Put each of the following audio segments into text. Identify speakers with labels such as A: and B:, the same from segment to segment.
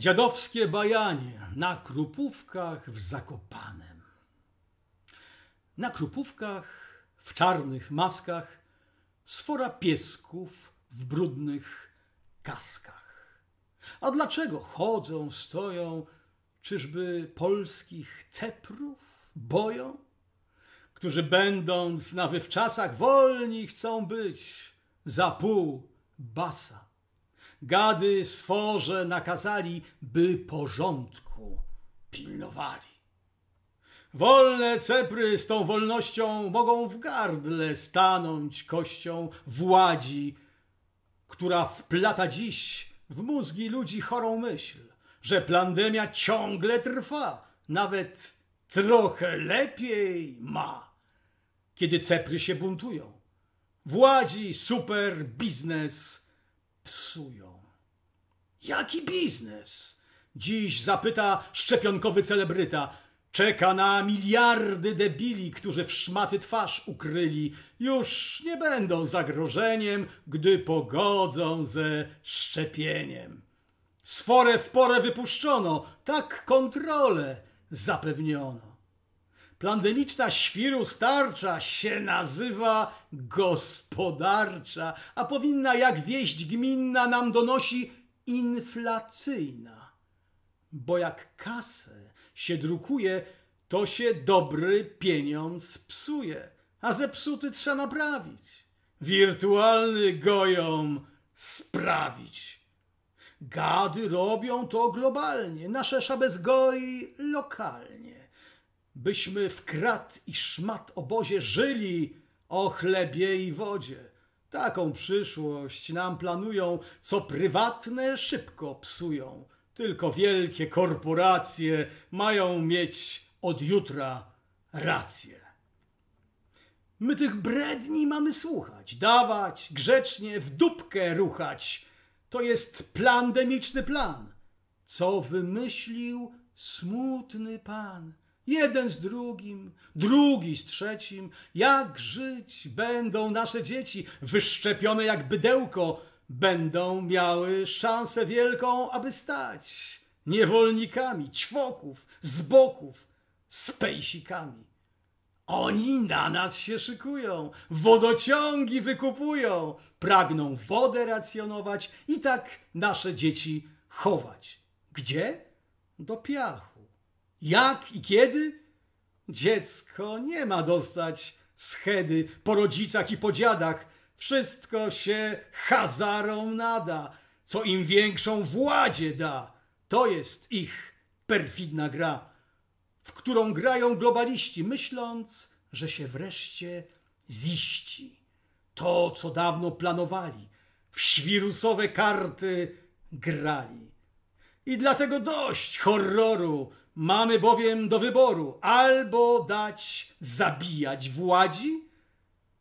A: Dziadowskie bajanie na Krupówkach w Zakopanem. Na Krupówkach w czarnych maskach sfora piesków w brudnych kaskach. A dlaczego chodzą, stoją, czyżby polskich ceprów boją? Którzy będąc na wywczasach wolni chcą być za pół basa. Gady sforze nakazali, by porządku pilnowali. Wolne cepry z tą wolnością mogą w gardle stanąć kością władzi, która wplata dziś w mózgi ludzi chorą myśl, że pandemia ciągle trwa, nawet trochę lepiej ma, kiedy cepry się buntują. Władzi super biznes psują. Jaki biznes? Dziś zapyta szczepionkowy celebryta. Czeka na miliardy debili, którzy w szmaty twarz ukryli. Już nie będą zagrożeniem, gdy pogodzą ze szczepieniem. Sforę w porę wypuszczono, tak kontrolę zapewniono. Plandemiczna świru starcza się nazywa gospodarcza, a powinna, jak wieść gminna nam donosi, inflacyjna. Bo jak kasę się drukuje, to się dobry pieniądz psuje, a zepsuty trzeba naprawić. Wirtualny gojom sprawić. Gady robią to globalnie, nasze szabezgoi lokalnie byśmy w krat i szmat obozie żyli o chlebie i wodzie. Taką przyszłość nam planują, co prywatne szybko psują. Tylko wielkie korporacje mają mieć od jutra
B: rację.
A: My tych bredni mamy słuchać, dawać, grzecznie w dupkę ruchać. To jest plandemiczny plan, co wymyślił smutny pan. Jeden z drugim, drugi z trzecim. Jak żyć będą nasze dzieci, wyszczepione jak bydełko, będą miały szansę wielką, aby stać niewolnikami ćwoków, zboków, pejsikami. Oni na nas się szykują, wodociągi wykupują, pragną wodę racjonować i tak nasze dzieci chować. Gdzie? Do piachu jak i kiedy? Dziecko nie ma dostać schedy po rodzicach i po dziadach. Wszystko się hazarom nada, co im większą władzie da. To jest ich perfidna gra, w którą grają globaliści, myśląc, że się wreszcie ziści. To, co dawno planowali, w świrusowe karty grali. I dlatego dość horroru. Mamy bowiem do wyboru albo dać zabijać władzi,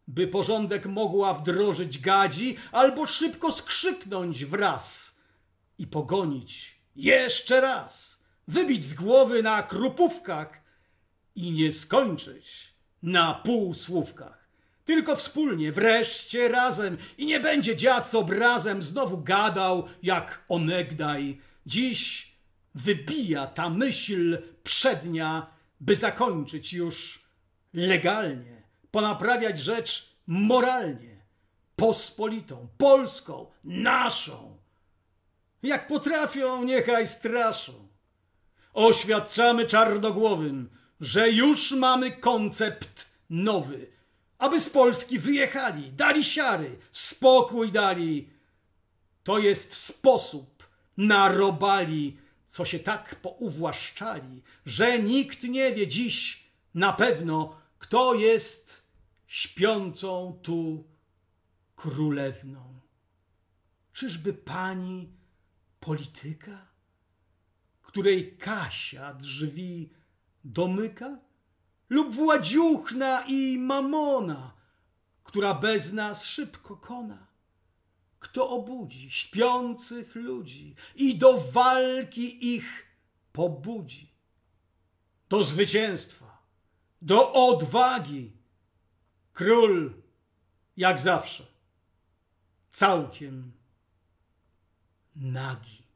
A: by porządek mogła wdrożyć gadzi, albo szybko skrzyknąć wraz i pogonić jeszcze raz, wybić z głowy na krupówkach i nie skończyć na półsłówkach. Tylko wspólnie, wreszcie razem i nie będzie dziad z obrazem znowu gadał jak onegdaj Dziś wybija ta myśl przednia, by zakończyć już legalnie, ponaprawiać rzecz moralnie, pospolitą, polską, naszą. Jak potrafią, niechaj straszą. Oświadczamy czarnogłowym, że już mamy koncept nowy, aby z Polski wyjechali, dali siary, spokój dali. To jest sposób narobali, co się tak pouwłaszczali, że nikt nie wie dziś na pewno, kto jest śpiącą tu królewną. Czyżby pani polityka, której Kasia drzwi domyka? Lub władziuchna i mamona, która bez nas szybko kona? kto obudzi śpiących ludzi i do walki ich pobudzi. Do zwycięstwa, do odwagi. Król, jak zawsze, całkiem nagi.